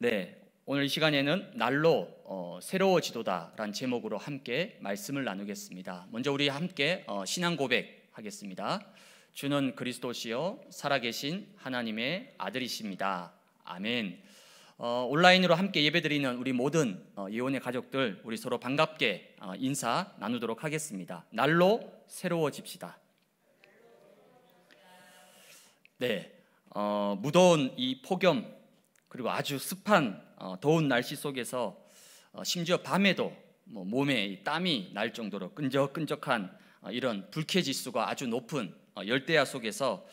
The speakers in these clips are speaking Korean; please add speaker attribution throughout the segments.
Speaker 1: 네, 오늘 이 시간에는 날로 어, 새로워지도다라는 제목으로 함께 말씀을 나누겠습니다. 먼저 우리 함께 어, 신앙 고백하겠습니다. 주는 그리스도시요 살아계신 하나님의 아들이십니다. 아멘. 어, 온라인으로 함께 예배드리는 우리 모든 어, 예원의 가족들 우리 서로 반갑게 어, 인사 나누도록 하겠습니다. 날로 새로워집시다. 네, 어, 무더운 이 폭염 그리고 아주 습한 어, 더운 날씨 속에서 어, 심지어 밤에도 뭐 몸에 땀이 날 정도로 끈적끈적한 어, 이런 불쾌지수가 아주 높은 열대야 속에서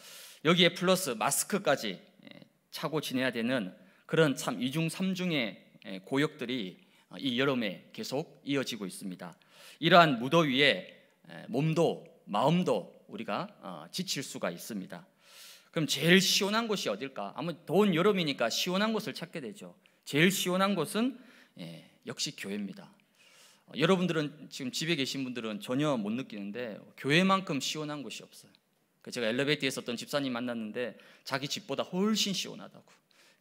Speaker 1: 여기에 플러스 마스크까지 예, 차고 지내야 되는 그런 참 이중 삼중의 예, 고역들이 이 여름에 계속 이어지고 있습니다. 이러한 무더위에 예, 몸도 마음도 우리가 지칠 수가 있습니다. 그럼 제일 시원한 곳이 어딜까? 아무 더운 여름이니까 시원한 곳을 찾게 되죠. 제일 시원한 곳은 예, 역시 교회입니다. 어, 여러분들은 지금 집에 계신 분들은 전혀 못 느끼는데 교회만큼 시원한 곳이 없어요. 그 제가 엘리베이터에서 어떤 집사님 만났는데 자기 집보다 훨씬 시원하다고.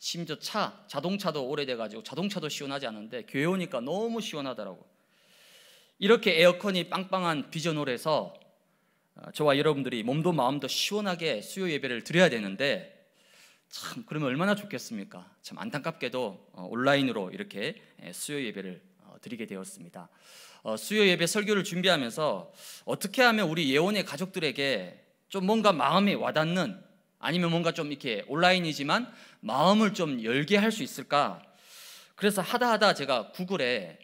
Speaker 1: 심지어 차, 자동차도 오래돼가지고 자동차도 시원하지 않은데 교회 오니까 너무 시원하더라고. 이렇게 에어컨이 빵빵한 비전홀에서 어, 저와 여러분들이 몸도 마음도 시원하게 수요 예배를 드려야 되는데 참 그러면 얼마나 좋겠습니까? 참 안타깝게도 어, 온라인으로 이렇게 예, 수요 예배를 어, 드리게 되었습니다. 수요 예배 설교를 준비하면서 어떻게 하면 우리 예원의 가족들에게 좀 뭔가 마음이 와닿는 아니면 뭔가 좀 이렇게 온라인이지만 마음을 좀 열게 할 수 있을까? 그래서 하다 하다 제가 구글에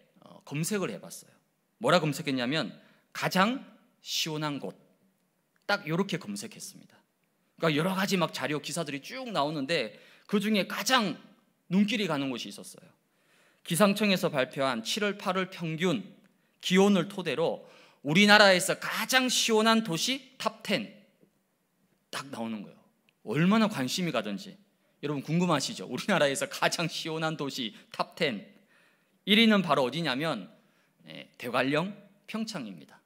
Speaker 1: 검색을 해봤어요. 뭐라 검색했냐면 가장 시원한 곳딱 이렇게 검색했습니다. 그러니까 여러 가지 막 자료 기사들이 쭉 나오는데 그 중에 가장 눈길이 가는 곳이 있었어요. 기상청에서 발표한 7월 8월 평균 기온을 토대로 우리나라에서 가장 시원한 도시 탑10 딱 나오는 거예요. 얼마나 관심이 가든지 여러분 궁금하시죠? 우리나라에서 가장 시원한 도시 탑10 1위는 바로 어디냐면 예, 대관령 평창입니다.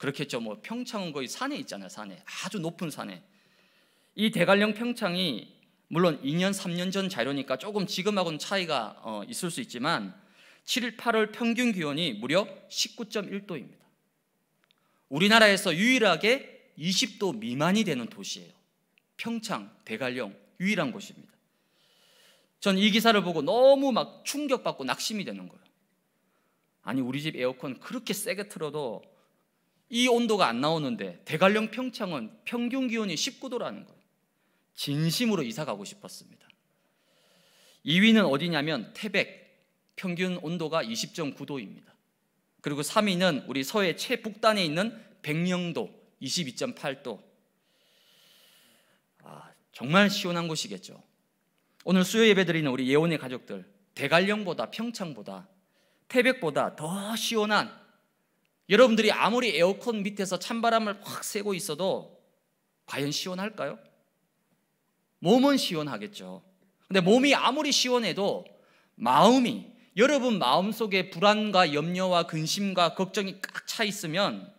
Speaker 1: 그렇겠죠. 뭐 평창은 거의 산에 있잖아요. 산에 아주 높은 산에 이 대관령 평창이 물론 2년 3년 전 자료니까 조금 지금하고는 차이가 어, 있을 수 있지만 7, 8월 평균 기온이 무려 19.1도입니다. 우리나라에서 유일하게 20도 미만이 되는 도시예요. 평창, 대관령 유일한 곳입니다. 전 이 기사를 보고 너무 막 충격받고 낙심이 되는 거예요. 아니 우리 집 에어컨 그렇게 세게 틀어도 이 온도가 안 나오는데 대관령 평창은 평균 기온이 19도라는 거예요. 진심으로 이사 가고 싶었습니다. 2위는 어디냐면 태백 평균 온도가 20.9도입니다. 그리고 3위는 우리 서해 최북단에 있는 백령도 22.8도. 아, 정말 시원한 곳이겠죠. 오늘 수요 예배 드리는 우리 예원의 가족들 대관령보다 평창보다 태백보다 더 시원한 여러분들이 아무리 에어컨 밑에서 찬바람을 확 쐬고 있어도 과연 시원할까요? 몸은 시원하겠죠. 근데 몸이 아무리 시원해도 마음이 여러분 마음속에 불안과 염려와 근심과 걱정이 꽉 차 있으면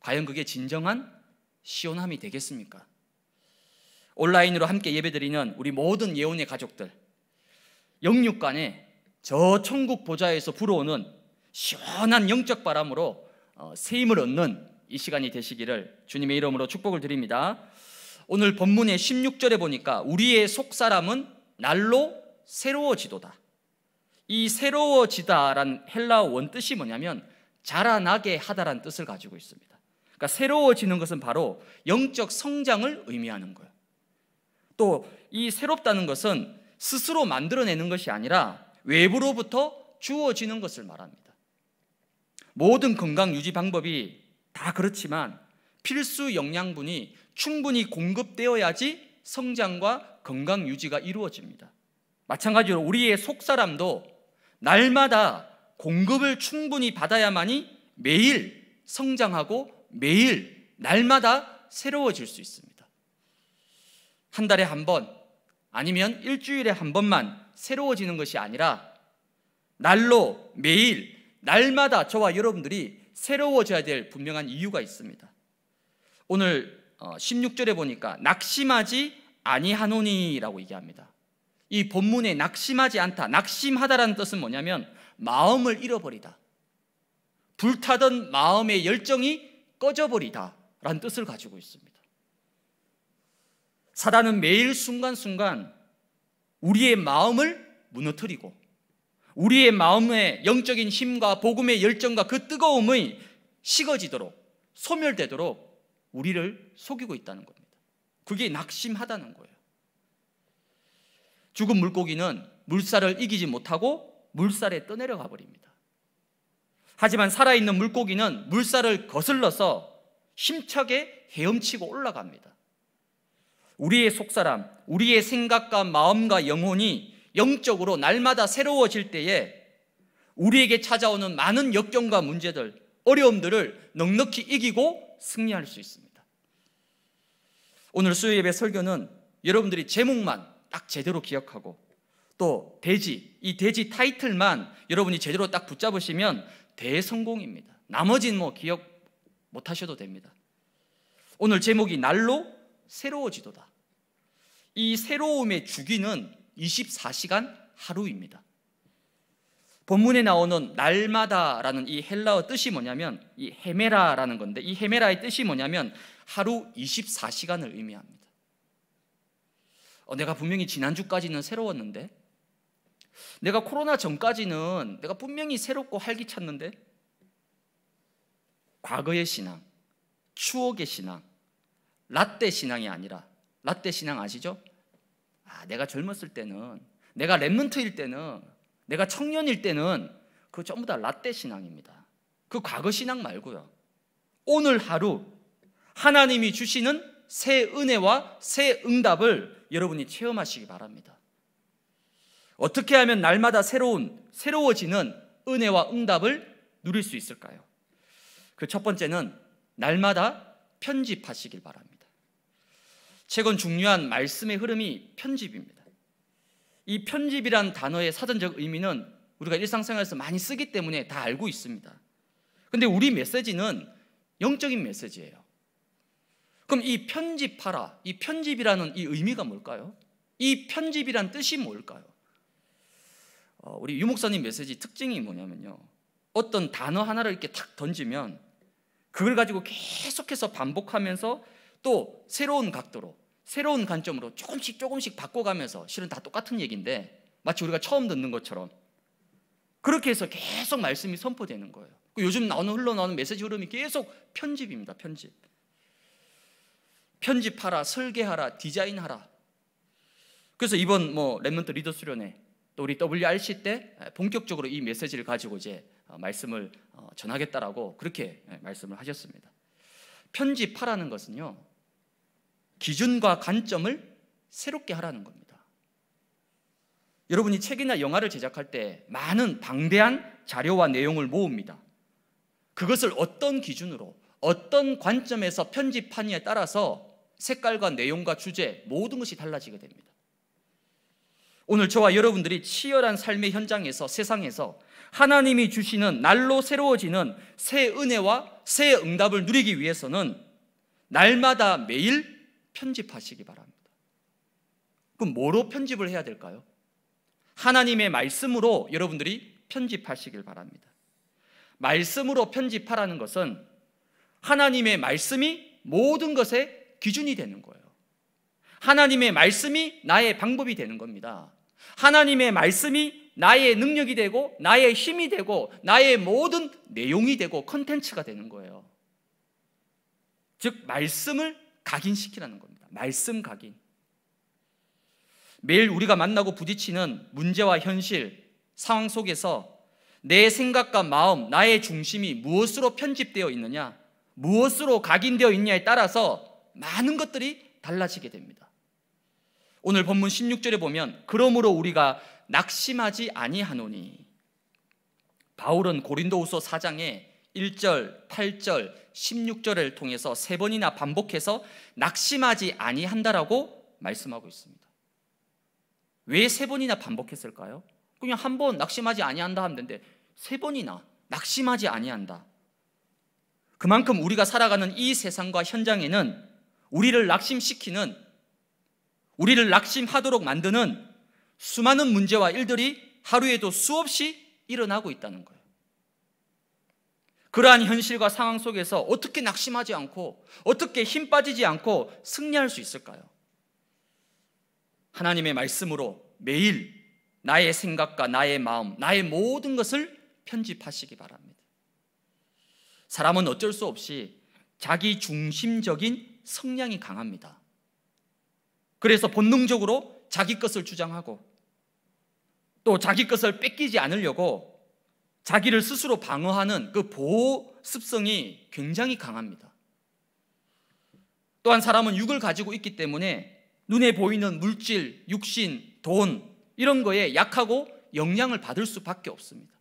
Speaker 1: 과연 그게 진정한 시원함이 되겠습니까? 온라인으로 함께 예배드리는 우리 모든 예언의 가족들 영육간에 저 천국 보좌에서 불어오는 시원한 영적 바람으로 세임을 어, 얻는 이 시간이 되시기를 주님의 이름으로 축복을 드립니다. 오늘 본문의 16절에 보니까 우리의 속사람은 날로 새로워지도다. 이 새로워지다란 헬라어 원뜻이 뭐냐면 자라나게 하다란 뜻을 가지고 있습니다. 그러니까 새로워지는 것은 바로 영적 성장을 의미하는 거예요. 또 이 새롭다는 것은 스스로 만들어내는 것이 아니라 외부로부터 주어지는 것을 말합니다. 모든 건강 유지 방법이 다 그렇지만 필수 영양분이 충분히 공급되어야지 성장과 건강 유지가 이루어집니다. 마찬가지로 우리의 속 사람도 날마다 공급을 충분히 받아야만이 매일 성장하고 매일 날마다 새로워질 수 있습니다. 한 달에 한 번, 아니면 일주일에 한 번만 새로워지는 것이 아니라 날로 매일 날마다 저와 여러분들이 새로워져야 될 분명한 이유가 있습니다. 오늘 16절에 어, 보니까 낙심하지 아니하노니라고 얘기합니다. 이 본문에 낙심하지 않다, 낙심하다라는 뜻은 뭐냐면 마음을 잃어버리다. 불타던 마음의 열정이 꺼져버리다. 라는 뜻을 가지고 있습니다. 사단은 매일 순간순간 우리의 마음을 무너뜨리고 우리의 마음의 영적인 힘과 복음의 열정과 그 뜨거움이 식어지도록 소멸되도록 우리를 속이고 있다는 겁니다. 그게 낙심하다는 거예요. 죽은 물고기는 물살을 이기지 못하고 물살에 떠내려가 버립니다. 하지만 살아있는 물고기는 물살을 거슬러서 힘차게 헤엄치고 올라갑니다. 우리의 속사람, 우리의 생각과 마음과 영혼이 영적으로 날마다 새로워질 때에 우리에게 찾아오는 많은 역경과 문제들, 어려움들을 넉넉히 이기고 승리할 수 있습니다. 오늘 수요 예배 설교는 여러분들이 제목만 딱 제대로 기억하고 또 대지, 이 대지 타이틀만 여러분이 제대로 딱 붙잡으시면 대성공입니다. 나머지는 뭐 기억 못 하셔도 됩니다. 오늘 제목이 날로 새로워지도다. 이 새로움의 주기는 24시간 하루입니다. 본문에 나오는 날마다라는 이 헬라어 뜻이 뭐냐면 이 헤메라라는 건데 이 헤메라의 뜻이 뭐냐면 하루 24시간을 의미합니다. 어, 내가 분명히 지난주까지는 새로웠는데 내가 코로나 전까지는 내가 분명히 새롭고 활기찼는데 과거의 신앙, 추억의 신앙, 라떼 신앙이 아니라 라떼 신앙 아시죠? 아, 내가 젊었을 때는 내가 렘몬트일 때는 내가 청년일 때는 그 전부 다 라떼 신앙입니다. 그 과거 신앙 말고요. 오늘 하루 하나님이 주시는 새 은혜와 새 응답을 여러분이 체험하시기 바랍니다. 어떻게 하면 날마다 새로운 새로워지는 은혜와 응답을 누릴 수 있을까요? 그 첫 번째는 날마다 편집하시길 바랍니다. 최근 중요한 말씀의 흐름이 편집입니다. 이 편집이란 단어의 사전적 의미는 우리가 일상생활에서 많이 쓰기 때문에 다 알고 있습니다. 근데 우리 메시지는 영적인 메시지예요. 그럼 이 편집하라, 이 편집이라는 이 의미가 뭘까요? 이 편집이란 뜻이 뭘까요? 어, 우리 유목사님 메시지 특징이 뭐냐면요. 어떤 단어 하나를 이렇게 탁 던지면 그걸 가지고 계속해서 반복하면서 또 새로운 각도로 새로운 관점으로 조금씩 조금씩 바꿔가면서 실은 다 똑같은 얘기인데 마치 우리가 처음 듣는 것처럼 그렇게 해서 계속 말씀이 선포되는 거예요. 그 요즘 나오는 흘러나오는 메시지 흐름이 계속 편집입니다. 편집. 편집하라, 설계하라, 디자인하라. 그래서 이번 뭐 랩먼트 리더 수련회 또 우리 WRC 때 본격적으로 이 메시지를 가지고 이제 어, 말씀을 어, 전하겠다라고 그렇게 예, 말씀을 하셨습니다. 편집하라는 것은요. 기준과 관점을 새롭게 하라는 겁니다. 여러분이 책이나 영화를 제작할 때 많은 방대한 자료와 내용을 모읍니다. 그것을 어떤 기준으로 어떤 관점에서 편집하느냐에 따라서 색깔과 내용과 주제 모든 것이 달라지게 됩니다. 오늘 저와 여러분들이 치열한 삶의 현장에서 세상에서 하나님이 주시는 날로 새로워지는 새 은혜와 새 응답을 누리기 위해서는 날마다 매일 편집하시기 바랍니다. 그럼 뭐로 편집을 해야 될까요? 하나님의 말씀으로 여러분들이 편집하시길 바랍니다. 말씀으로 편집하라는 것은 하나님의 말씀이 모든 것의 기준이 되는 거예요. 하나님의 말씀이 나의 방법이 되는 겁니다. 하나님의 말씀이 나의 능력이 되고 나의 힘이 되고 나의 모든 내용이 되고 컨텐츠가 되는 거예요. 즉 말씀을 각인시키라는 겁니다. 말씀 각인. 매일 우리가 만나고 부딪히는 문제와 현실, 상황 속에서 내 생각과 마음, 나의 중심이 무엇으로 편집되어 있느냐, 무엇으로 각인되어 있냐에 따라서 많은 것들이 달라지게 됩니다. 오늘 본문 16절에 보면 그러므로 우리가 낙심하지 아니하노니 바울은 고린도후서 4장에 1절, 8절, 16절을 통해서 세 번이나 반복해서 낙심하지 아니한다라고 말씀하고 있습니다. 왜 세 번이나 반복했을까요? 그냥 한 번 낙심하지 아니한다 하면 되는데 세 번이나 낙심하지 아니한다. 그만큼 우리가 살아가는 이 세상과 현장에는 우리를 낙심시키는 우리를 낙심하도록 만드는 수많은 문제와 일들이 하루에도 수없이 일어나고 있다는 거예요. 그러한 현실과 상황 속에서 어떻게 낙심하지 않고 어떻게 힘 빠지지 않고 승리할 수 있을까요? 하나님의 말씀으로 매일 나의 생각과 나의 마음, 나의 모든 것을 편집하시기 바랍니다. 사람은 어쩔 수 없이 자기 중심적인 성향이 강합니다. 그래서 본능적으로 자기 것을 주장하고 또 자기 것을 뺏기지 않으려고 자기를 스스로 방어하는 그 보호 습성이 굉장히 강합니다. 또한 사람은 육을 가지고 있기 때문에 눈에 보이는 물질, 육신, 돈 이런 거에 약하고 영향을 받을 수밖에 없습니다.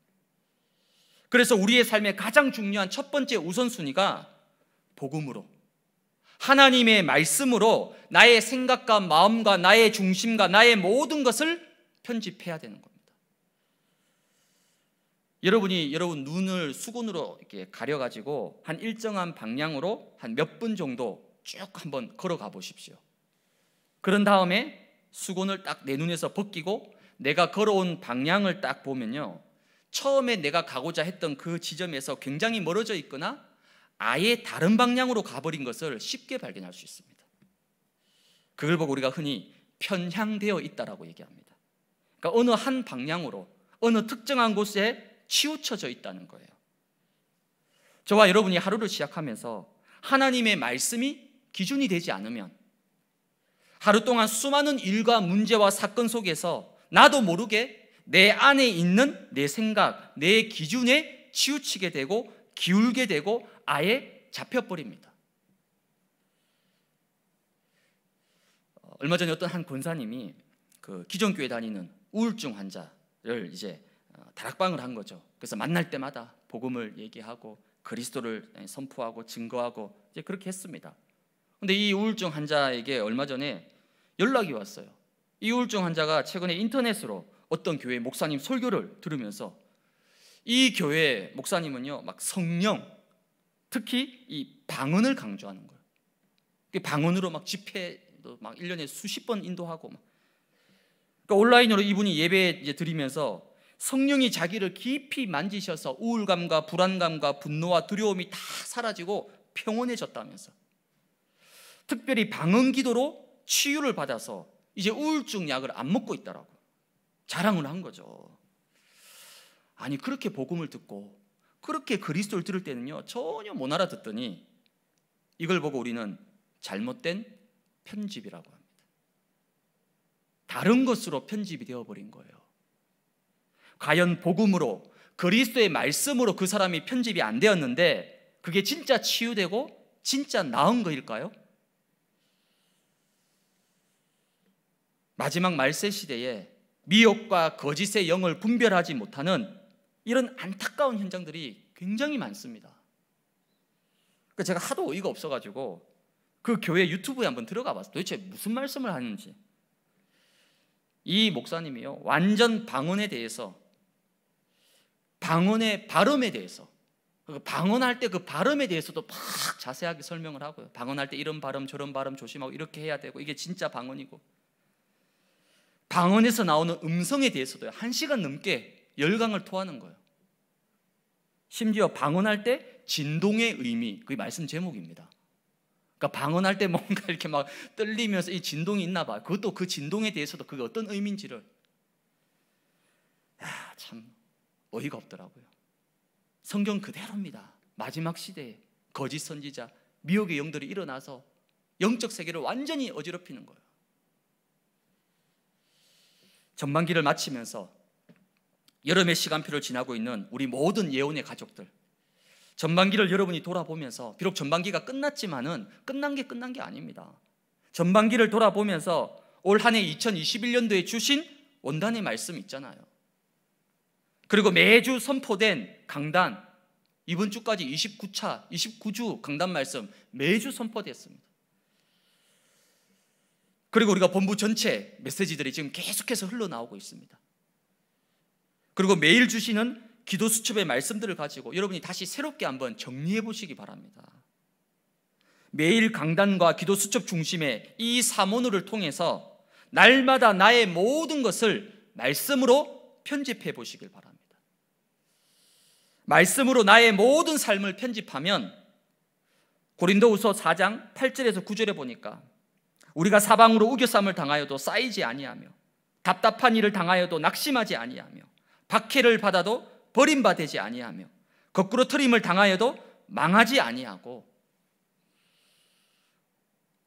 Speaker 1: 그래서 우리의 삶의 가장 중요한 첫 번째 우선순위가 복음으로 하나님의 말씀으로 나의 생각과 마음과 나의 중심과 나의 모든 것을 편집해야 되는 거 여러분이 여러분 눈을 수건으로 이렇게 가려가지고 한 일정한 방향으로 한 몇 분 정도 쭉 한번 걸어가 보십시오. 그런 다음에 수건을 딱 내 눈에서 벗기고 내가 걸어온 방향을 딱 보면요. 처음에 내가 가고자 했던 그 지점에서 굉장히 멀어져 있거나 아예 다른 방향으로 가버린 것을 쉽게 발견할 수 있습니다. 그걸 보고 우리가 흔히 편향되어 있다라고 얘기합니다. 그러니까 어느 한 방향으로 어느 특정한 곳에 치우쳐져 있다는 거예요. 저와 여러분이 하루를 시작하면서 하나님의 말씀이 기준이 되지 않으면 하루 동안 수많은 일과 문제와 사건 속에서 나도 모르게 내 안에 있는 내 생각, 내 기준에 치우치게 되고 기울게 되고 아예 잡혀버립니다. 어, 얼마 전에 어떤 한 권사님이 그 기존교회 다니는 우울증 환자를 이제 어, 다락방을 한 거죠. 그래서 만날 때마다 복음을 얘기하고 그리스도를 예, 선포하고 증거하고 이제 그렇게 했습니다. 근데 이 우울증 환자에게 얼마 전에 연락이 왔어요. 이 우울증 환자가 최근에 인터넷으로 어떤 교회 목사님 설교를 들으면서 이 교회 목사님은요 막 성령 특히 이 방언을 강조하는 거예요. 그 방언으로 막 집회도 막 1년에 수십 번 인도하고 막. 그러니까 온라인으로 이분이 예배 이제 드리면서 성령이 자기를 깊이 만지셔서 우울감과 불안감과 분노와 두려움이 다 사라지고 평온해졌다면서. 특별히 방언 기도로 치유를 받아서 이제 우울증 약을 안 먹고 있다라고 자랑을 한 거죠. 아니 그렇게 복음을 듣고 그렇게 그리스도를 들을 때는요 전혀 못 알아듣더니 이걸 보고 우리는 잘못된 편집이라고 합니다. 다른 것으로 편집이 되어버린 거예요. 과연 복음으로 그리스도의 말씀으로 그 사람이 편집이 안 되었는데 그게 진짜 치유되고 진짜 나은 거일까요? 마지막 말세 시대에 미혹과 거짓의 영을 분별하지 못하는 이런 안타까운 현장들이 굉장히 많습니다. 그러니까 제가 하도 어이가 없어가지고 그 교회 유튜브에 한번 들어가 봤어요. 도대체 무슨 말씀을 하는지. 이 목사님이요. 완전 방언에 대해서 방언의 발음에 대해서 그 방언할 때 그 발음에 대해서도 막 자세하게 설명을 하고요. 방언할 때 이런 발음 저런 발음 조심하고 이렇게 해야 되고 이게 진짜 방언이고 방언에서 나오는 음성에 대해서도 한 시간 넘게 열강을 토하는 거예요. 심지어 방언할 때 진동의 의미 그게 말씀 제목입니다. 그러니까 방언할 때 뭔가 이렇게 막 떨리면서 이 진동이 있나 봐. 그것도 그 진동에 대해서도 그게 어떤 의미인지를 야, 아, 참 어이가 없더라고요. 성경 그대로입니다. 마지막 시대에 거짓 선지자, 미혹의 영들이 일어나서 영적 세계를 완전히 어지럽히는 거예요. 전반기를 마치면서 여름의 시간표를 지나고 있는 우리 모든 예언의 가족들 전반기를 여러분이 돌아보면서 비록 전반기가 끝났지만은 끝난 게 끝난 게 아닙니다. 전반기를 돌아보면서 올 한해 2021년도에 주신 원단의 말씀 있잖아요. 그리고 매주 선포된 강단 이번 주까지 29차 29주 강단 말씀 매주 선포됐습니다. 그리고 우리가 본부 전체 메시지들이 지금 계속해서 흘러나오고 있습니다. 그리고 매일 주시는 기도 수첩의 말씀들을 가지고 여러분이 다시 새롭게 한번 정리해 보시기 바랍니다. 매일 강단과 기도 수첩 중심의 이 사모노를 통해서 날마다 나의 모든 것을 말씀으로 편집해 보시길 바랍니다. 말씀으로 나의 모든 삶을 편집하면 고린도후서 4장 8절에서 9절에 보니까 우리가 사방으로 우겨쌈을 당하여도 쌓이지 아니하며 답답한 일을 당하여도 낙심하지 아니하며 박해를 받아도 버림받지 아니하며 거꾸로 트림을 당하여도 망하지 아니하고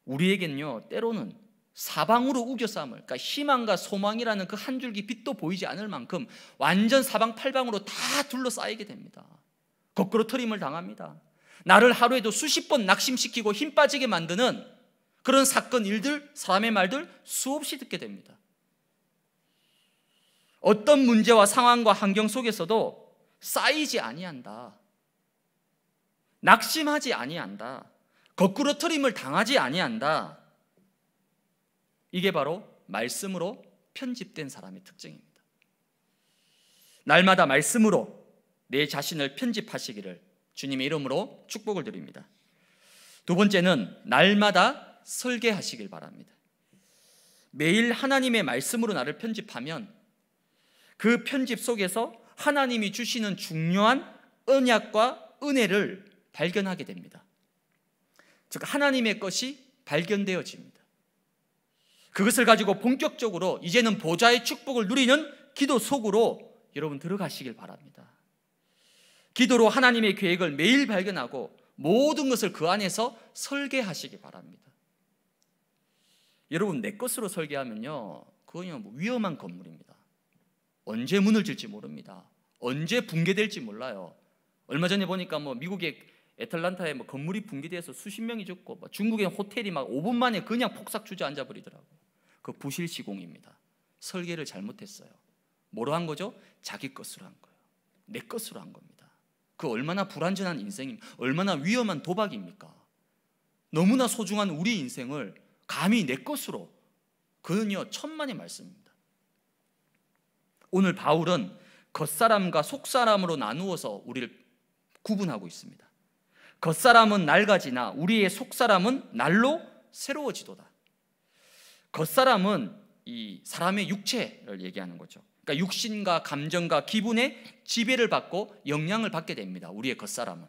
Speaker 1: 우리에겐요 때로는 사방으로 우겨싸을 그러니까 희망과 소망이라는 그 한 줄기 빛도 보이지 않을 만큼 완전 사방팔방으로 다 둘러싸이게 됩니다. 거꾸로 트림을 당합니다. 나를 하루에도 수십 번 낙심시키고 힘 빠지게 만드는 그런 사건, 일들, 사람의 말들 수없이 듣게 됩니다. 어떤 문제와 상황과 환경 속에서도 쌓이지 아니한다. 낙심하지 아니한다. 거꾸로 트림을 당하지 아니한다. 이게 바로 말씀으로 편집된 사람의 특징입니다. 날마다 말씀으로 내 자신을 편집하시기를 주님의 이름으로 축복을 드립니다. 두 번째는 날마다 설계하시길 바랍니다. 매일 하나님의 말씀으로 나를 편집하면 그 편집 속에서 하나님이 주시는 중요한 언약과 은혜를 발견하게 됩니다. 즉 하나님의 것이 발견되어집니다. 그것을 가지고 본격적으로 이제는 보좌의 축복을 누리는 기도 속으로 여러분 들어가시길 바랍니다. 기도로 하나님의 계획을 매일 발견하고 모든 것을 그 안에서 설계하시기 바랍니다. 여러분 내 것으로 설계하면요. 그건는 뭐 위험한 건물입니다. 언제 문을 질지 모릅니다. 언제 붕괴될지 몰라요. 얼마 전에 보니까 뭐 미국의 애틀란타에 뭐 건물이 붕괴돼서 수십 명이 죽고 뭐 중국의 호텔이 막 5분 만에 그냥 폭삭 주저앉아 버리더라고요. 그 부실 시공입니다. 설계를 잘못했어요. 뭐로 한 거죠? 자기 것으로 한 거예요. 내 것으로 한 겁니다. 그 얼마나 불완전한 인생입니 얼마나 위험한 도박입니까? 너무나 소중한 우리 인생을 감히 내 것으로 그는요 천만의 말씀입니다. 오늘 바울은 겉사람과 속사람으로 나누어서 우리를 구분하고 있습니다. 겉사람은 낡아지나 우리의 속사람은 날로 새로워지도다. 겉사람은 이 사람의 육체를 얘기하는 거죠. 그러니까 육신과 감정과 기분의 지배를 받고 영향을 받게 됩니다. 우리의 겉사람은.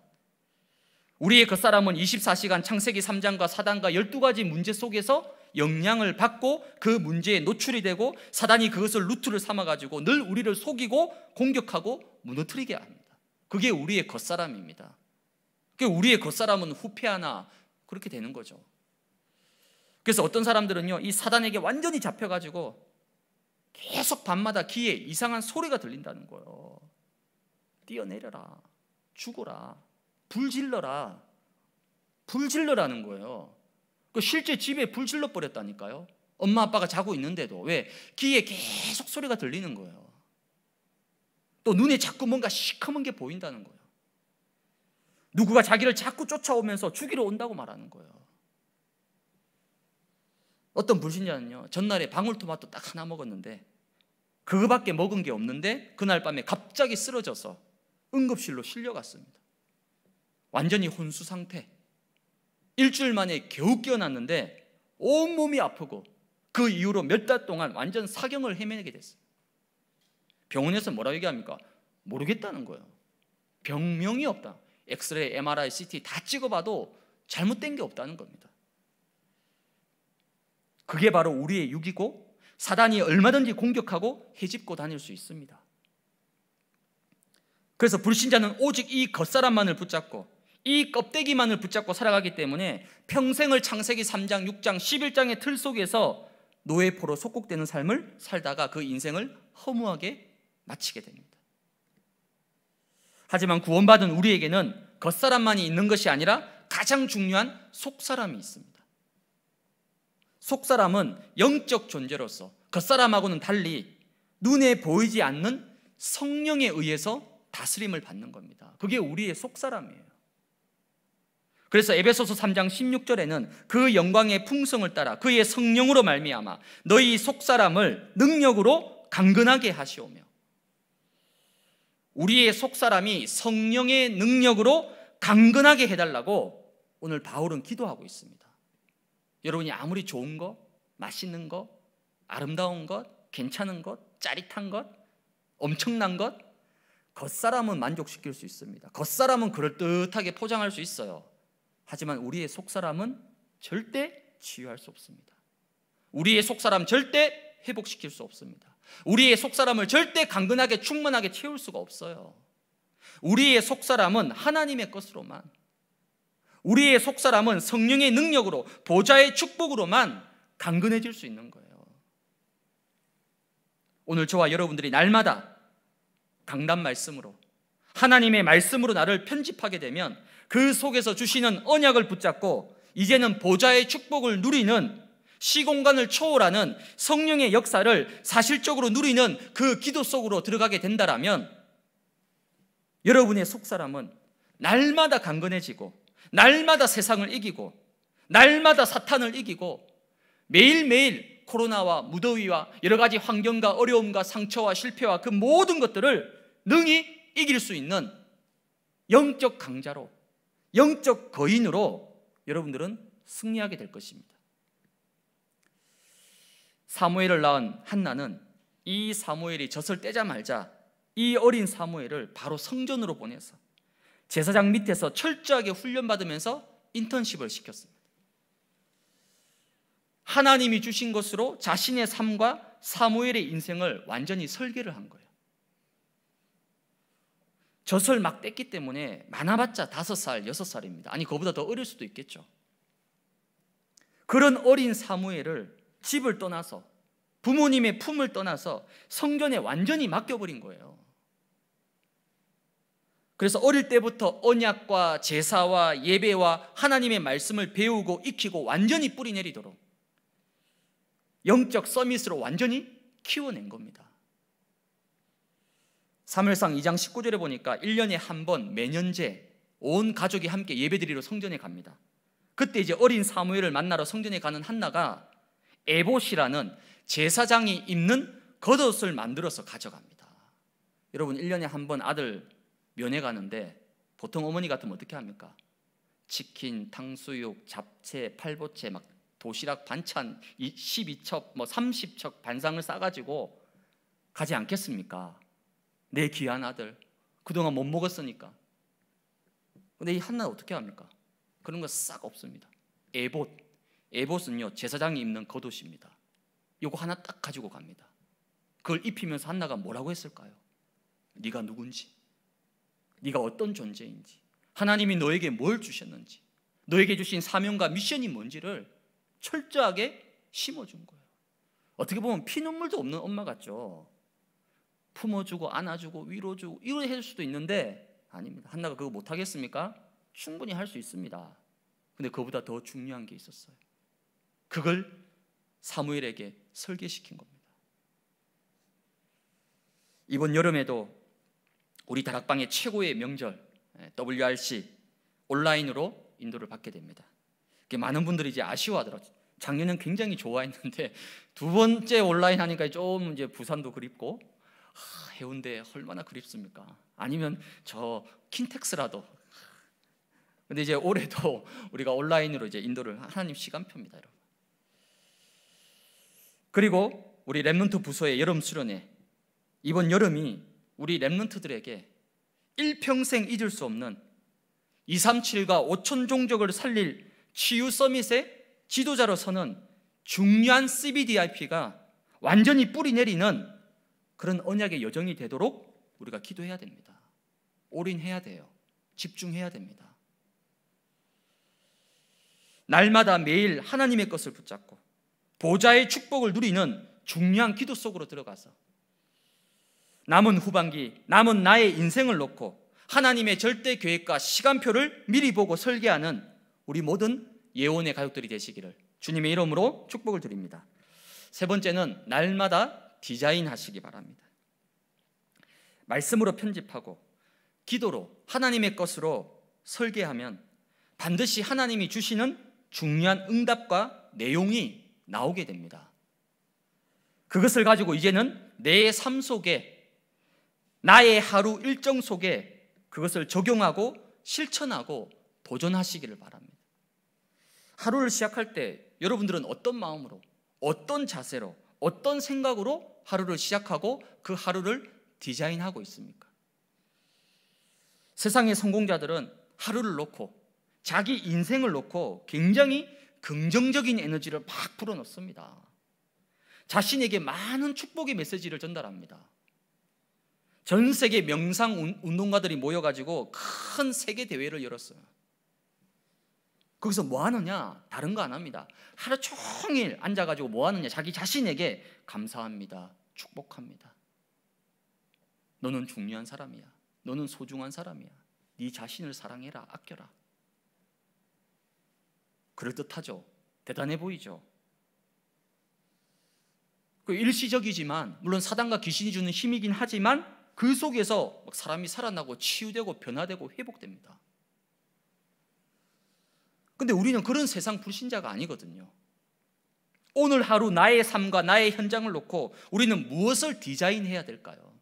Speaker 1: 우리의 겉사람은 24시간 창세기 3장과 4장과 12가지 문제 속에서 영향을 받고 그 문제에 노출이 되고 사단이 그것을 루트를 삼아가지고 늘 우리를 속이고 공격하고 무너뜨리게 합니다. 그게 우리의 겉사람입니다. 그게 우리의 겉사람은 후패하나 그렇게 되는 거죠. 그래서 어떤 사람들은요, 이 사단에게 완전히 잡혀가지고 계속 밤마다 귀에 이상한 소리가 들린다는 거예요. 뛰어내려라. 죽어라. 불질러라. 불질러라는 거예요. 그 실제 집에 불질러 버렸다니까요. 엄마 아빠가 자고 있는데도 왜 귀에 계속 소리가 들리는 거예요. 또 눈에 자꾸 뭔가 시커먼 게 보인다는 거예요. 누구가 자기를 자꾸 쫓아오면서 죽이러 온다고 말하는 거예요. 어떤 불신자는요, 전날에 방울토마토 딱 하나 먹었는데, 그거밖에 먹은 게 없는데, 그날 밤에 갑자기 쓰러져서 응급실로 실려갔습니다. 완전히 혼수 상태. 일주일 만에 겨우 깨어났는데, 온몸이 아프고, 그 이후로 몇 달 동안 완전 사경을 헤매게 됐어요. 병원에서 뭐라 고 얘기합니까? 모르겠다는 거예요. 병명이 없다. 엑스레이, MRI, CT 다 찍어봐도 잘못된 게 없다는 겁니다. 그게 바로 우리의 육이고 사단이 얼마든지 공격하고 해집고 다닐 수 있습니다. 그래서 불신자는 오직 이 겉사람만을 붙잡고 이 껍데기만을 붙잡고 살아가기 때문에 평생을 창세기 3장, 6장, 11장의 틀 속에서 노예포로 속국되는 삶을 살다가 그 인생을 허무하게 마치게 됩니다. 하지만 구원받은 우리에게는 겉사람만이 있는 것이 아니라 가장 중요한 속사람이 있습니다. 속사람은 영적 존재로서 겉사람하고는 그 달리 눈에 보이지 않는 성령에 의해서 다스림을 받는 겁니다. 그게 우리의 속사람이에요. 그래서 에베소서 3장 16절에는 그 영광의 풍성을 따라 그의 성령으로 말미암아 너희 속사람을 능력으로 강건하게 하시오며 우리의 속사람이 성령의 능력으로 강건하게 해달라고 오늘 바울은 기도하고 있습니다. 여러분이 아무리 좋은 것, 맛있는 것, 아름다운 것, 괜찮은 것, 짜릿한 것, 엄청난 것, 겉사람은 만족시킬 수 있습니다. 겉사람은 그럴듯하게 포장할 수 있어요. 하지만 우리의 속사람은 절대 치유할 수 없습니다. 우리의 속사람 절대 회복시킬 수 없습니다. 우리의 속사람을 절대 강근하게충분하게 채울 수가 없어요. 우리의 속사람은 하나님의 것으로만 우리의 속사람은 성령의 능력으로 보좌의 축복으로만 강건해질 수 있는 거예요. 오늘 저와 여러분들이 날마다 강단 말씀으로 하나님의 말씀으로 나를 편집하게 되면 그 속에서 주시는 언약을 붙잡고 이제는 보좌의 축복을 누리는 시공간을 초월하는 성령의 역사를 사실적으로 누리는 그 기도 속으로 들어가게 된다라면 여러분의 속사람은 날마다 강건해지고 날마다 세상을 이기고 날마다 사탄을 이기고 매일매일 코로나와 무더위와 여러 가지 환경과 어려움과 상처와 실패와 그 모든 것들을 능히 이길 수 있는 영적 강자로 영적 거인으로 여러분들은 승리하게 될 것입니다. 사무엘을 낳은 한나는 이 사무엘이 젖을 떼자말자 이 어린 사무엘을 바로 성전으로 보내서 제사장 밑에서 철저하게 훈련받으면서 인턴십을 시켰습니다. 하나님이 주신 것으로 자신의 삶과 사무엘의 인생을 완전히 설계를 한 거예요. 젖을 막 뗐기 때문에 많아봤자 다 살, 여 살입니다. 아니 그보다 더 어릴 수도 있겠죠. 그런 어린 사무엘을 집을 떠나서 부모님의 품을 떠나서 성전에 완전히 맡겨버린 거예요. 그래서 어릴 때부터 언약과 제사와 예배와 하나님의 말씀을 배우고 익히고 완전히 뿌리 내리도록 영적 서밋으로 완전히 키워낸 겁니다. 3월엘상 2장 19절에 보니까 1년에 한 번 매년제 온 가족이 함께 예배드리러 성전에 갑니다. 그때 이제 어린 사무엘을 만나러 성전에 가는 한나가 에봇이라는 제사장이 입는 겉옷을 만들어서 가져갑니다. 여러분 1년에 한 번 아들 면회 가는데 보통 어머니 같으면 어떻게 합니까? 치킨, 탕수육, 잡채, 팔보채 막 도시락 반찬 12첩 뭐 30첩 반상을 싸가지고 가지 않겠습니까? 내 귀한 아들 그동안 못 먹었으니까 근데 이 한나 어떻게 합니까? 그런 거 싹 없습니다 에봇 에봇은요 제사장이 입는 겉옷입니다 요거 하나 딱 가지고 갑니다 그걸 입히면서 한나가 뭐라고 했을까요? 네가 누군지 네가 어떤 존재인지, 하나님이 너에게 뭘 주셨는지, 너에게 주신 사명과 미션이 뭔지를 철저하게 심어준 거예요. 어떻게 보면 피눈물도 없는 엄마 같죠. 품어주고 안아주고 위로주고 위로해줄 수도 있는데 아닙니다. 한나가 그거 못하겠습니까? 충분히 할 수 있습니다. 근데 그보다 더 중요한 게 있었어요. 그걸 사무엘에게 설계시킨 겁니다. 이번 여름에도 우리 다락방의 최고의 명절 예, WRC 온라인으로 인도를 받게 됩니다. 많은 분들이 이제 아쉬워하더라고요. 작년엔 굉장히 좋아했는데 두 번째 온라인 하니까 좀 이제 부산도 그립고 하, 해운대 얼마나 그립습니까? 아니면 저 킨텍스라도. 근데 이제 올해도 우리가 온라인으로 이제 인도를 하나님 시간표입니다, 여러분. 그리고 우리 랩몬트 부서의 여름 수련회 이번 여름이 우리 랩런트들에게 일평생 잊을 수 없는 237과 5천 종족을 살릴 치유 서밋의 지도자로 서는 중요한 CBDIP가 완전히 뿌리 내리는 그런 언약의 여정이 되도록 우리가 기도해야 됩니다. 올인해야 돼요. 집중해야 됩니다. 날마다 매일 하나님의 것을 붙잡고 보좌의 축복을 누리는 중요한 기도 속으로 들어가서 남은 후반기, 남은 나의 인생을 놓고 하나님의 절대 계획과 시간표를 미리 보고 설계하는 우리 모든 예원의 가족들이 되시기를 주님의 이름으로 축복을 드립니다. 세 번째는 날마다 디자인하시기 바랍니다. 말씀으로 편집하고 기도로 하나님의 것으로 설계하면 반드시 하나님이 주시는 중요한 응답과 내용이 나오게 됩니다. 그것을 가지고 이제는 내 삶 속에 나의 하루 일정 속에 그것을 적용하고 실천하고 도전하시기를 바랍니다. 하루를 시작할 때 여러분들은 어떤 마음으로, 어떤 자세로, 어떤 생각으로 하루를 시작하고 그 하루를 디자인하고 있습니까? 세상의 성공자들은 하루를 놓고 자기 인생을 놓고 굉장히 긍정적인 에너지를 막 불어넣습니다. 자신에게 많은 축복의 메시지를 전달합니다. 전 세계 명상 운동가들이 모여가지고 큰 세계 대회를 열었어요. 거기서 뭐 하느냐? 다른 거 안 합니다. 하루 종일 앉아가지고 뭐 하느냐? 자기 자신에게 감사합니다. 축복합니다. 너는 중요한 사람이야. 너는 소중한 사람이야. 네 자신을 사랑해라. 아껴라. 그럴듯하죠. 대단해 보이죠. 그 일시적이지만 물론 사단과 귀신이 주는 힘이긴 하지만 그 속에서 사람이 살아나고 치유되고 변화되고 회복됩니다. 근데 우리는 그런 세상 불신자가 아니거든요. 오늘 하루 나의 삶과 나의 현장을 놓고 우리는 무엇을 디자인해야 될까요?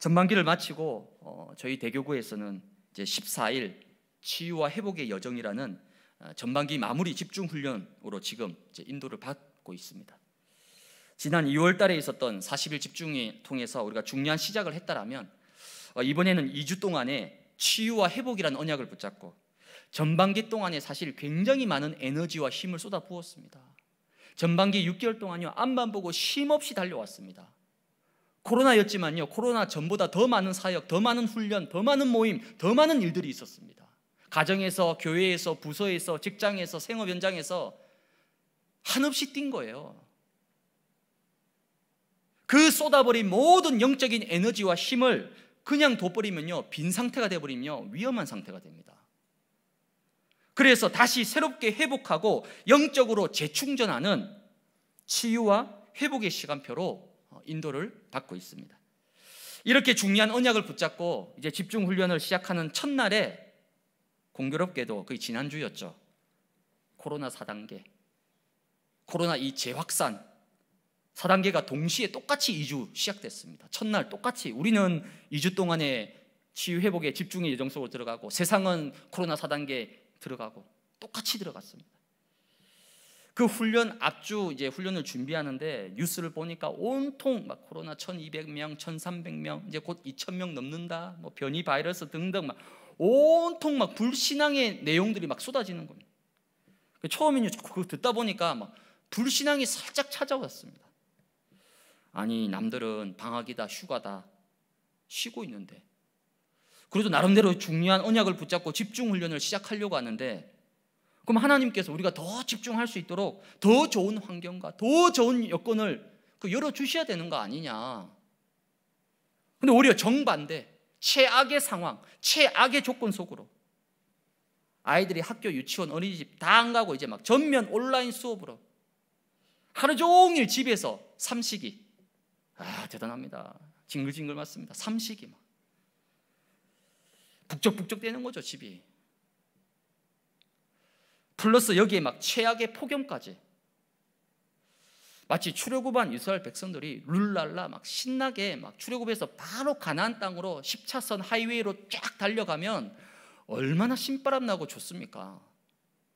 Speaker 1: 전반기를 마치고 어, 저희 대교구에서는 이제 14일 치유와 회복의 여정이라는 어, 전반기 마무리 집중 훈련으로 지금 인도를 받고 있습니다. 지난 2월 달에 있었던 40일 집중이 통해서 우리가 중요한 시작을 했다라면 어, 이번에는 2주 동안에 치유와 회복이라는 언약을 붙잡고 전반기 동안에 사실 굉장히 많은 에너지와 힘을 쏟아부었습니다. 전반기 6개월 동안요 앞만 보고 쉼없이 달려왔습니다. 코로나였지만요 코로나 전보다 더 많은 사역, 더 많은 훈련, 더 많은 모임, 더 많은 일들이 있었습니다. 가정에서, 교회에서, 부서에서, 직장에서, 생업 현장에서 한없이 뛴 거예요. 그 쏟아버린 모든 영적인 에너지와 힘을 그냥 돋버리면요. 빈 상태가 되버리며 위험한 상태가 됩니다. 그래서 다시 새롭게 회복하고 영적으로 재충전하는 치유와 회복의 시간표로 어, 인도를 받고 있습니다. 이렇게 중요한 언약을 붙잡고 이제 집중 훈련을 시작하는 첫날에 공교롭게도 거의 지난주였죠. 코로나 4단계, 코로나 이 재확산, 4단계가 동시에 똑같이 2주 시작됐습니다. 첫날 똑같이 우리는 2주 동안의 치유 회복에 집중의 예정 속으로 들어가고 세상은 코로나 4단계 들어가고 똑같이 들어갔습니다. 그 훈련 앞주 이제 훈련을 준비하는데 뉴스를 보니까 온통 막 코로나 1,200명, 1,300명, 이제 곧 2,000명 넘는다. 뭐 변이 바이러스 등등 막 온통 막 불신앙의 내용들이 막 쏟아지는 겁니다. 그 처음에는 그 듣다 보니까 막 불신앙이 살짝 찾아왔습니다. 아니 남들은 방학이다 휴가다 쉬고 있는데 그래도 나름대로 중요한 언약을 붙잡고 집중 훈련을 시작하려고 하는데 그럼 하나님께서 우리가 더 집중할 수 있도록 더 좋은 환경과 더 좋은 여건을 그 열어 주셔야 되는 거 아니냐. 근데 오히려 정반대 최악의 상황, 최악의 조건 속으로 아이들이 학교, 유치원, 어린이집 다 안 가고 이제 막 전면 온라인 수업으로 하루 종일 집에서 삼식이 아, 대단합니다. 징글징글 맞습니다. 삼식이 막. 북적북적 되는 거죠, 집이. 플러스 여기에 막 최악의 폭염까지. 마치 출애굽한 이스라엘 백성들이 룰랄라 막 신나게 막 출애굽에서 바로 가나안 땅으로 10차선 하이웨이로 쫙 달려가면 얼마나 신바람 나고 좋습니까?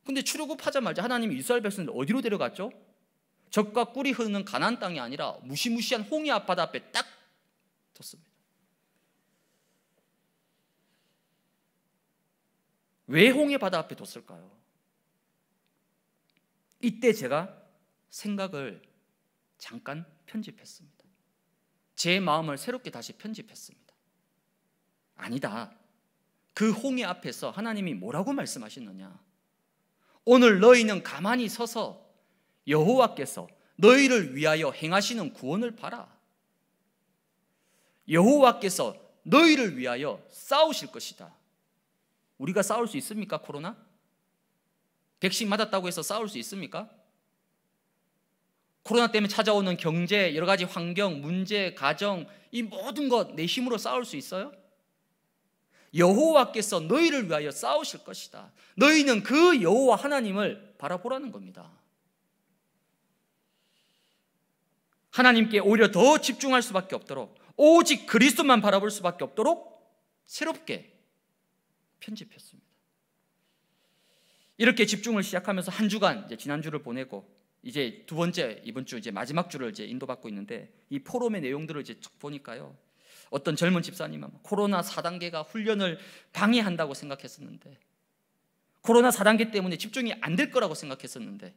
Speaker 1: 근데 출애굽하자마자 하나님이 이스라엘 백성들 어디로 데려갔죠? 적과 꿀이 흐르는 가난 땅이 아니라 무시무시한 홍해 앞바다 앞에 딱 뒀습니다. 왜 홍해 바다 앞에 뒀을까요? 이때 제가 생각을 잠깐 편집했습니다. 제 마음을 새롭게 다시 편집했습니다. 아니다. 그 홍해 앞에서 하나님이 뭐라고 말씀하셨느냐? 오늘 너희는 가만히 서서 여호와께서 너희를 위하여 행하시는 구원을 봐라. 여호와께서 너희를 위하여 싸우실 것이다. 우리가 싸울 수 있습니까, 코로나? 백신 맞았다고 해서 싸울 수 있습니까? 코로나 때문에 찾아오는 경제, 여러 가지 환경, 문제, 가정, 이 모든 것 내 힘으로 싸울 수 있어요? 여호와께서 너희를 위하여 싸우실 것이다. 너희는 그 여호와 하나님을 바라보라는 겁니다. 하나님께 오히려 더 집중할 수밖에 없도록 오직 그리스도만 바라볼 수밖에 없도록 새롭게 편집했습니다. 이렇게 집중을 시작하면서 한 주간 이제 지난 주를 보내고 이제 두 번째 이번 주 이제 마지막 주를 이제 인도받고 있는데 이 포럼의 내용들을 이제 보니까요. 어떤 젊은 집사님은 코로나 4단계가 훈련을 방해한다고 생각했었는데 코로나 4단계 때문에 집중이 안 될 거라고 생각했었는데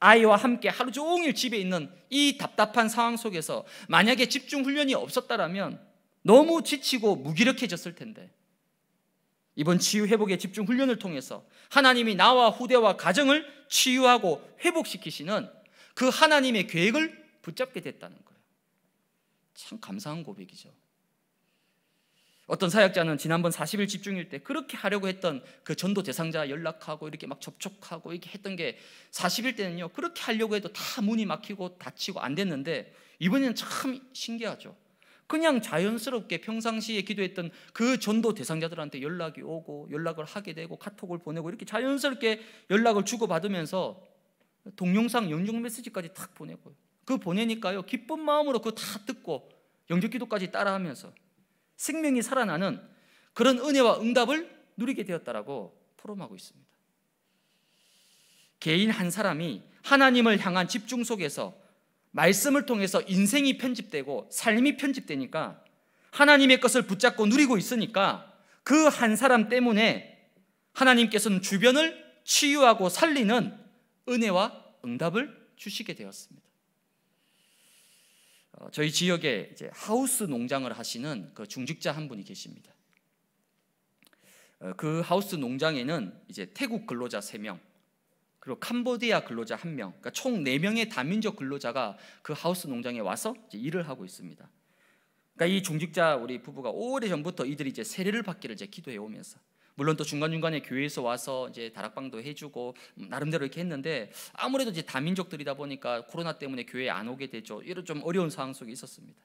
Speaker 1: 아이와 함께 하루 종일 집에 있는 이 답답한 상황 속에서 만약에 집중 훈련이 없었다면 너무 지치고 무기력해졌을 텐데 이번 치유 회복의 집중 훈련을 통해서 하나님이 나와 후대와 가정을 치유하고 회복시키시는 그 하나님의 계획을 붙잡게 됐다는 거예요. 참 감사한 고백이죠. 어떤 사역자는 지난번 40일 집중일 때 그렇게 하려고 했던 그 전도 대상자 연락하고 이렇게 막 접촉하고 이렇게 했던 게 40일 때는요 그렇게 하려고 해도 다 문이 막히고 닫히고 안 됐는데 이번에는 참 신기하죠. 그냥 자연스럽게 평상시에 기도했던 그 전도 대상자들한테 연락이 오고 연락을 하게 되고 카톡을 보내고 이렇게 자연스럽게 연락을 주고받으면서 동영상 영종 메시지까지 탁 보내고요. 그 보내니까요 기쁜 마음으로 그거 다 듣고 영적 기도까지 따라하면서 생명이 살아나는 그런 은혜와 응답을 누리게 되었다라고 포럼하고 있습니다. 개인 한 사람이 하나님을 향한 집중 속에서 말씀을 통해서 인생이 편집되고 삶이 편집되니까 하나님의 것을 붙잡고 누리고 있으니까 그 한 사람 때문에 하나님께서는 주변을 치유하고 살리는 은혜와 응답을 주시게 되었습니다. 어, 저희 지역에 이제 하우스 농장을 하시는 그 중직자 한 분이 계십니다. 어, 그 하우스 농장에는 이제 태국 근로자 3명, 그리고 캄보디아 근로자 1명, 그러니까 총 4명의 다민족 근로자가 그 하우스 농장에 와서 일을 하고 있습니다. 그러니까 이 중직자 우리 부부가 오래 전부터 이들이 이제 세례를 받기를 이제 기도해 오면서 물론 또 중간중간에 교회에서 와서 이제 다락방도 해주고 음, 나름대로 이렇게 했는데 아무래도 이제 다민족들이다 보니까 코로나 때문에 교회에 안 오게 되죠. 이런 좀 어려운 상황 속에 있었습니다.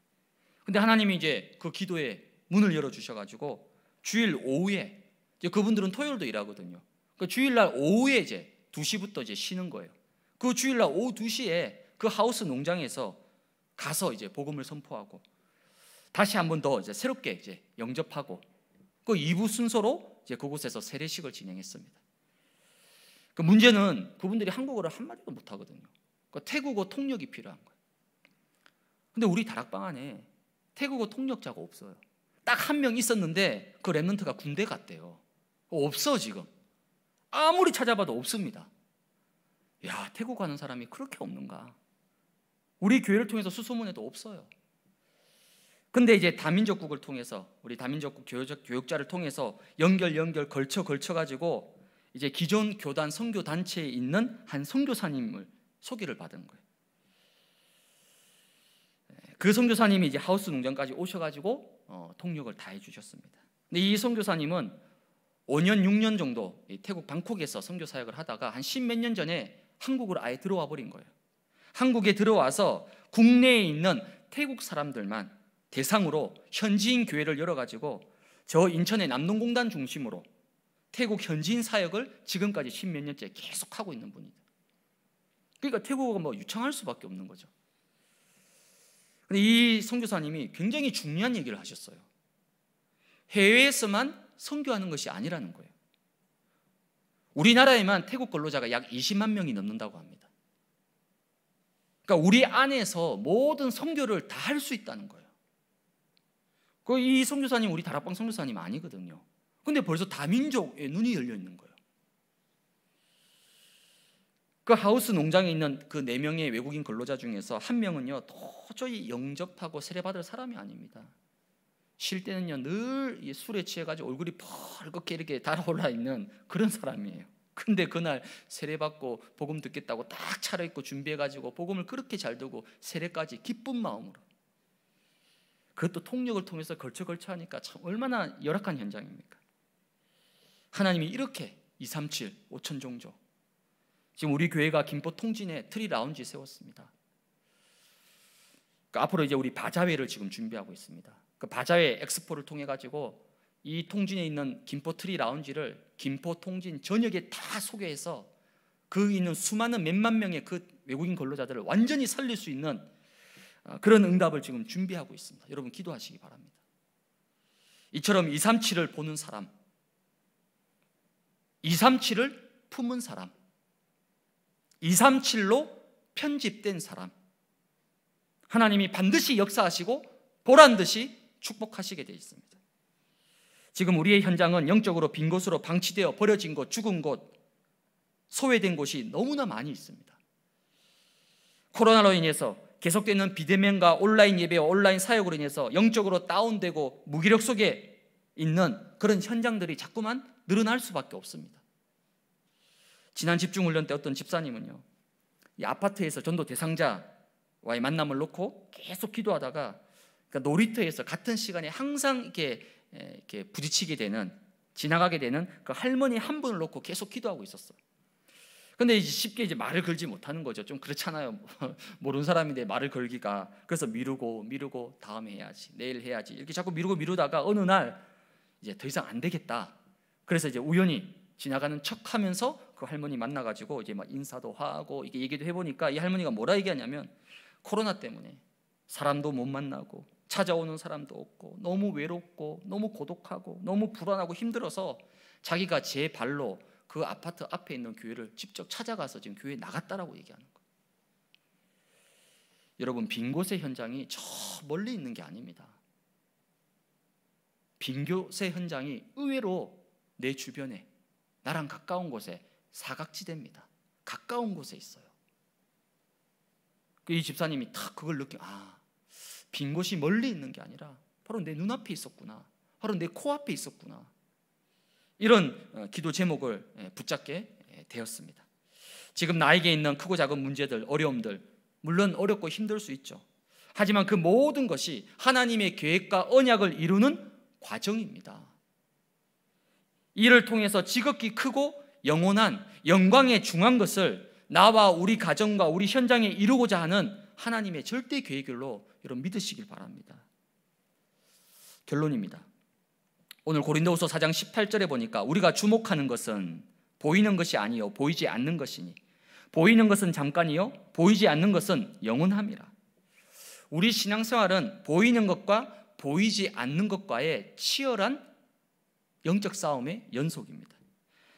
Speaker 1: 근데 하나님이 이제 그 기도에 문을 열어 주셔가지고 주일 오후에 이제 그분들은 토요일도 일하거든요. 그 주일날 오후에 이제 2시부터 이제 쉬는 거예요. 그 주일날 오후 2시에 그 하우스 농장에서 가서 이제 복음을 선포하고 다시 한 번더 이제 새롭게 이제 영접하고 그 2부 순서로 이제 그곳에서 세례식을 진행했습니다. 그 문제는 그분들이 한국어를 한 마디도 못 하거든요. 그러니까 태국어 통역이 필요한 거예요. 근데 우리 다락방 안에 태국어 통역자가 없어요. 딱 한 명 있었는데 그 랩런트가 군대 갔대요. 없어 지금. 아무리 찾아봐도 없습니다. 야 태국 가는 사람이 그렇게 없는가? 우리 교회를 통해서 수소문에도 없어요. 근데 이제 다민족국을 통해서 우리 다민족국 교육, 교육자를 통해서 연결 연결 걸쳐 걸쳐 가지고 이제 기존 교단 선교 단체에 있는 한 선교사님을 소개를 받은 거예요. 네, 그 선교사님이 이제 하우스 농장까지 오셔가지고 어, 통역을 다 해주셨습니다. 근데 이 선교사님은 5년 6년 정도 태국 방콕에서 선교 사역을 하다가 한십몇년 전에 한국으로 아예 들어와 버린 거예요. 한국에 들어와서 국내에 있는 태국 사람들만 대상으로 현지인 교회를 열어가지고 저 인천의 남동공단 중심으로 태국 현지인 사역을 지금까지 십몇 년째 계속하고 있는 분이다. 그러니까 태국어가 뭐 유창할 수밖에 없는 거죠. 근데 이 선교사님이 굉장히 중요한 얘기를 하셨어요. 해외에서만 선교하는 것이 아니라는 거예요. 우리나라에만 태국 근로자가 약 20만 명이 넘는다고 합니다. 그러니까 우리 안에서 모든 선교를 다 할 수 있다는 거예요. 그이 성교사님 우리 다락방 성교사님 아니거든요. 근데 벌써 다민족의 눈이 열려 있는 거예요. 그 하우스 농장에 있는 그 네 명의 외국인 근로자 중에서 한 명은요 도저히 영접하고 세례받을 사람이 아닙니다. 쉴 때는요 늘 술에 취해가지고 얼굴이 벌겋게 이렇게 달아올라 있는 그런 사람이에요. 근데 그날 세례받고 복음 듣겠다고 딱 차려입고 준비해가지고 복음을 그렇게 잘 두고 세례까지 기쁜 마음으로 그것도 통역을 통해서 걸쳐 걸쳐 하니까 참 얼마나 열악한 현장입니까? 하나님이 이렇게 237, 5천 종족 지금 우리 교회가 김포 통진에 트리 라운지 세웠습니다. 그 앞으로 이제 우리 바자회를 지금 준비하고 있습니다. 그 바자회 엑스포를 통해 가지고 이 통진에 있는 김포 트리 라운지를 김포 통진 전역에 다 소개해서 그 있는 수많은 몇만 명의 그 외국인 근로자들을 완전히 살릴 수 있는 어, 그런 응답을 지금 준비하고 있습니다. 여러분 기도하시기 바랍니다. 이처럼 237을 보는 사람, 237을 품은 사람, 237로 편집된 사람, 하나님이 반드시 역사하시고 보란 듯이 축복하시게 되어 있습니다. 지금 우리의 현장은 영적으로 빈 곳으로 방치되어 버려진 곳, 죽은 곳, 소외된 곳이 너무나 많이 있습니다. 코로나로 인해서 계속되는 비대면과 온라인 예배와 온라인 사역으로 인해서 영적으로 다운되고 무기력 속에 있는 그런 현장들이 자꾸만 늘어날 수밖에 없습니다. 지난 집중훈련 때 어떤 집사님은요, 이 아파트에서 전도 대상자와의 만남을 놓고 계속 기도하다가 그러니까 놀이터에서 같은 시간에 항상 이렇게, 이렇게 부딪히게 되는 지나가게 되는 그 할머니 한 분을 놓고 계속 기도하고 있었어요. 근데 이제 쉽게 이제 말을 걸지 못하는 거죠. 좀 그렇잖아요. 모르는 사람인데 말을 걸기가. 그래서 미루고 미루고 다음에 해야지. 내일 해야지. 이렇게 자꾸 미루고 미루다가 어느 날 이제 더 이상 안 되겠다. 그래서 이제 우연히 지나가는 척 하면서 그 할머니 만나 가지고 이제 막 인사도 하고 이게 얘기도 해 보니까 이 할머니가 뭐라 얘기하냐면 코로나 때문에 사람도 못 만나고 찾아오는 사람도 없고 너무 외롭고 너무 고독하고 너무 불안하고 힘들어서 자기가 제 발로 그 아파트 앞에 있는 교회를 직접 찾아가서 지금 교회 에 나갔다라고 얘기하는 거예요. 여러분 빈 곳의 현장이 저 멀리 있는 게 아닙니다. 빈 곳의 현장이 의외로 내 주변에 나랑 가까운 곳에 사각지대입니다. 가까운 곳에 있어요. 그 이 집사님이 탁 그걸 느끼 아, 빈 곳이 멀리 있는 게 아니라 바로 내 눈앞에 있었구나. 바로 내 코앞에 있었구나. 이런 어, 기도 제목을 예, 붙잡게 예, 되었습니다. 지금 나에게 있는 크고 작은 문제들, 어려움들, 물론 어렵고 힘들 수 있죠. 하지만 그 모든 것이 하나님의 계획과 언약을 이루는 과정입니다. 이를 통해서 지극히 크고 영원한 영광에 중한 것을 나와 우리 가정과 우리 현장에 이루고자 하는 하나님의 절대 계획으로 여러분 믿으시길 바랍니다. 결론입니다. 오늘 고린도후서 4장 18절에 보니까 우리가 주목하는 것은 보이는 것이 아니요 보이지 않는 것이니 보이는 것은 잠깐이요 보이지 않는 것은 영원함이라. 우리 신앙생활은 보이는 것과 보이지 않는 것과의 치열한 영적 싸움의 연속입니다.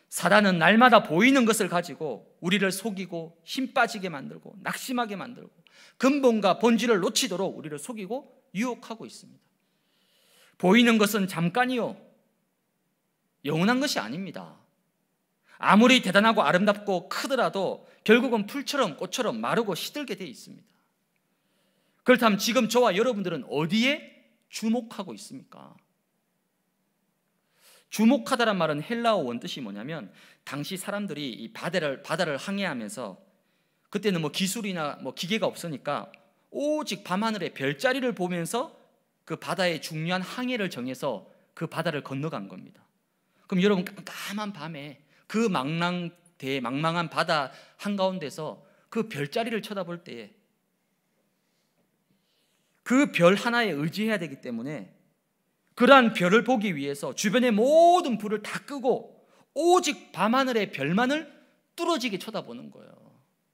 Speaker 1: 사단은 날마다 보이는 것을 가지고 우리를 속이고 힘 빠지게 만들고 낙심하게 만들고 근본과 본질을 놓치도록 우리를 속이고 유혹하고 있습니다. 보이는 것은 잠깐이요. 영원한 것이 아닙니다. 아무리 대단하고 아름답고 크더라도 결국은 풀처럼 꽃처럼 마르고 시들게 되어 있습니다. 그렇다면 지금 저와 여러분들은 어디에 주목하고 있습니까? 주목하다란 말은 헬라어 원뜻이 뭐냐면 당시 사람들이 이 바다를 바다를 항해하면서 그때는 뭐 기술이나 뭐 기계가 없으니까 오직 밤하늘의 별자리를 보면서 그 바다의 중요한 항해를 정해서 그 바다를 건너간 겁니다. 그럼 여러분 깜깜한 밤에 그 망랑대 망망한 바다 한가운데서 그 별자리를 쳐다볼 때에 그 별 하나에 의지해야 되기 때문에 그러한 별을 보기 위해서 주변의 모든 불을 다 끄고 오직 밤하늘의 별만을 뚫어지게 쳐다보는 거예요.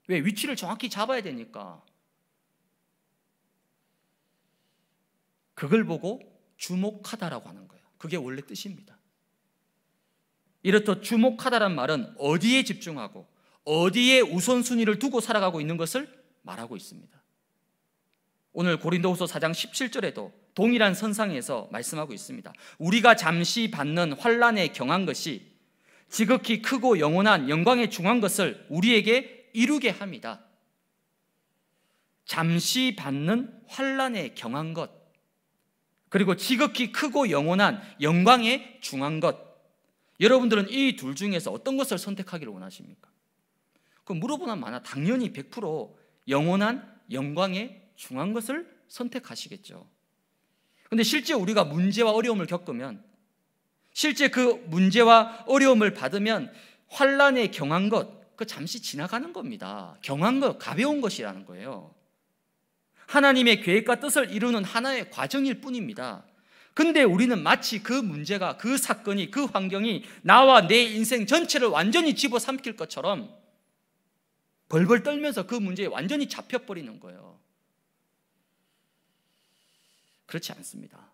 Speaker 1: 왜? 위치를 정확히 잡아야 되니까. 그걸 보고 주목하다라고 하는 거예요. 그게 원래 뜻입니다. 이렇듯 주목하다란 말은 어디에 집중하고 어디에 우선순위를 두고 살아가고 있는 것을 말하고 있습니다. 오늘 고린도후서 4장 17절에도 동일한 선상에서 말씀하고 있습니다. 우리가 잠시 받는 환란에 경한 것이 지극히 크고 영원한 영광에 중한 것을 우리에게 이루게 합니다. 잠시 받는 환란에 경한 것 그리고 지극히 크고 영원한 영광의 중한 것. 여러분들은 이 둘 중에서 어떤 것을 선택하기를 원하십니까? 그 물어보나 마나 당연히 100% 영원한 영광의 중한 것을 선택하시겠죠. 근데 실제 우리가 문제와 어려움을 겪으면 실제 그 문제와 어려움을 받으면 환란에 경한 것, 그 잠시 지나가는 겁니다. 경한 것, 가벼운 것이라는 거예요. 하나님의 계획과 뜻을 이루는 하나의 과정일 뿐입니다. 근데 우리는 마치 그 문제가 그 사건이 그 환경이 나와 내 인생 전체를 완전히 집어삼킬 것처럼 벌벌 떨면서 그 문제에 완전히 잡혀버리는 거예요. 그렇지 않습니다.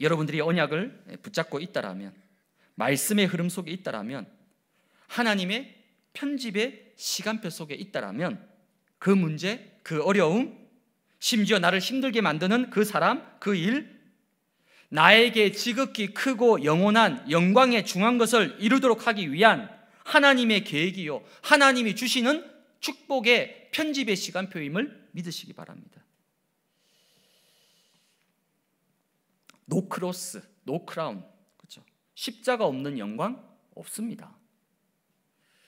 Speaker 1: 여러분들이 언약을 붙잡고 있다라면 말씀의 흐름 속에 있다라면 하나님의 편집의 시간표 속에 있다라면 그 문제, 그 어려움, 심지어 나를 힘들게 만드는 그 사람, 그 일, 나에게 지극히 크고 영원한 영광의 중한 것을 이루도록 하기 위한 하나님의 계획이요. 하나님이 주시는 축복의 편집의 시간표임을 믿으시기 바랍니다. 노 크로스, 노 크라운. 그렇죠? 십자가 없는 영광 없습니다.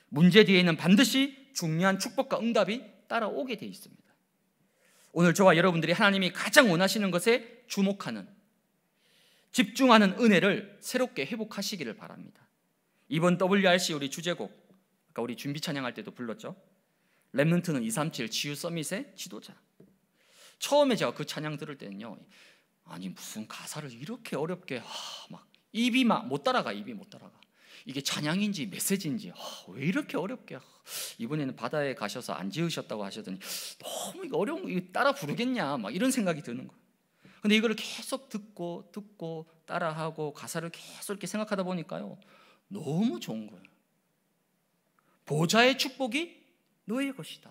Speaker 1: 문제 뒤에는 반드시 중요한 축복과 응답이 따라오게 돼 있습니다. 오늘 저와 여러분들이 하나님이 가장 원하시는 것에 주목하는 집중하는 은혜를 새롭게 회복하시기를 바랍니다. 이번 WRC 우리 주제곡 아까 우리 준비 찬양할 때도 불렀죠. 랩넌트는 237 지유 서밋의 지도자. 처음에 제가 그 찬양 들을 때는요. 아니 무슨 가사를 이렇게 어렵게 하, 막 입이 막 못 따라가 입이 못 따라가. 이게 찬양인지 메시지인지 아, 왜 이렇게 어렵게 아, 이번에는 바다에 가셔서 안 지으셨다고 하시더니 너무 이거 어려운 거 따라 부르겠냐 막 이런 생각이 드는 거예요. 근데 이걸 계속 듣고 듣고 따라하고 가사를 계속 이렇게 생각하다 보니까요 너무 좋은 거예요. 보좌의 축복이 너의 것이다.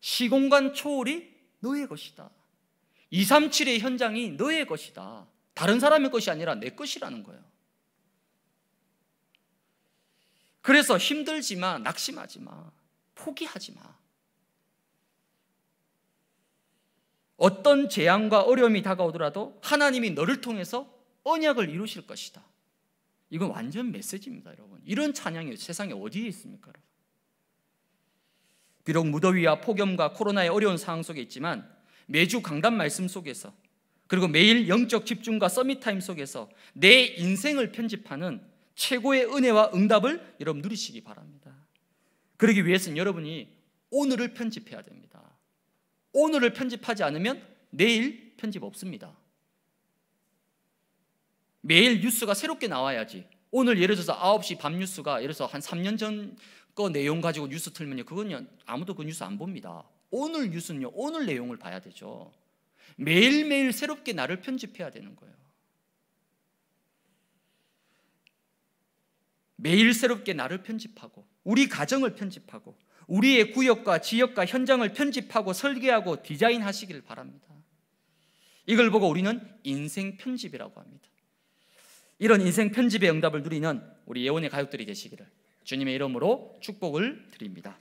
Speaker 1: 시공간 초월이 너의 것이다. 237의 현장이 너의 것이다. 다른 사람의 것이 아니라 내 것이라는 거예요. 그래서 힘들지만 낙심하지 마. 포기하지 마. 어떤 재앙과 어려움이 다가오더라도 하나님이 너를 통해서 언약을 이루실 것이다. 이건 완전 메시지입니다, 여러분. 이런 찬양이 세상에 어디에 있습니까, 여러분? 비록 무더위와 폭염과 코로나의 어려운 상황 속에 있지만 매주 강단 말씀 속에서 그리고 매일 영적 집중과 서밋타임 속에서 내 인생을 편집하는 최고의 은혜와 응답을 여러분 누리시기 바랍니다. 그러기 위해서는 여러분이 오늘을 편집해야 됩니다. 오늘을 편집하지 않으면 내일 편집 없습니다. 매일 뉴스가 새롭게 나와야지. 오늘 예를 들어서 9시 밤 뉴스가 예를 들어서 한 3년 전 거 내용 가지고 뉴스 틀면그건 아무도 그 뉴스 안 봅니다. 오늘 뉴스는요. 오늘 내용을 봐야 되죠. 매일매일 새롭게 나를 편집해야 되는 거예요. 매일 새롭게 나를 편집하고 우리 가정을 편집하고 우리의 구역과 지역과 현장을 편집하고 설계하고 디자인하시길 바랍니다. 이걸 보고 우리는 인생 편집이라고 합니다. 이런 인생 편집의 응답을 누리는 우리 예원의 가족들이 되시기를 주님의 이름으로 축복을 드립니다.